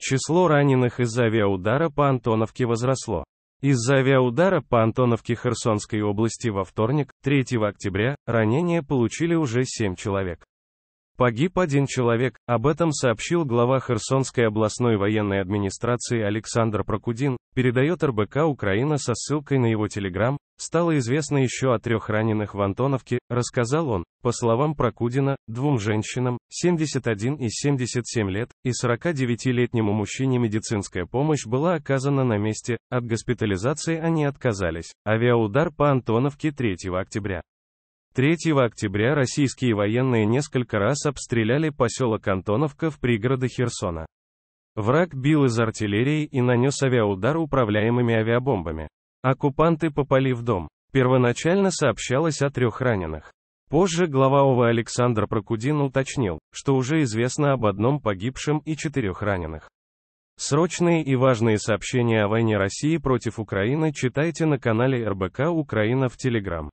Число раненых из за авиаудара по Антоновке возросло. Из-за авиаудара по Антоновке Херсонской области во вторник, 3 октября, ранения получили уже 7 человек. Погиб один человек, об этом сообщил глава Херсонской областной военной администрации Александр Прокудин, передает РБК Украина со ссылкой на его телеграм, стало известно еще о трех раненых в Антоновке, рассказал он, по словам Прокудина, двум женщинам, 71 и 77 лет, и 49-летнему мужчине медицинская помощь была оказана на месте, от госпитализации они отказались. Авиаудар по Антоновке 3 октября. 3 октября российские военные несколько раз обстреляли поселок Антоновка в пригороде Херсона. Враг бил из артиллерии и нанес авиаудар управляемыми авиабомбами. Оккупанты попали в дом. Первоначально сообщалось о трех раненых. Позже глава ОВА Александр Прокудин уточнил, что уже известно об одном погибшем и четырех раненых. Срочные и важные сообщения о войне России против Украины читайте на канале РБК Украина в Телеграм.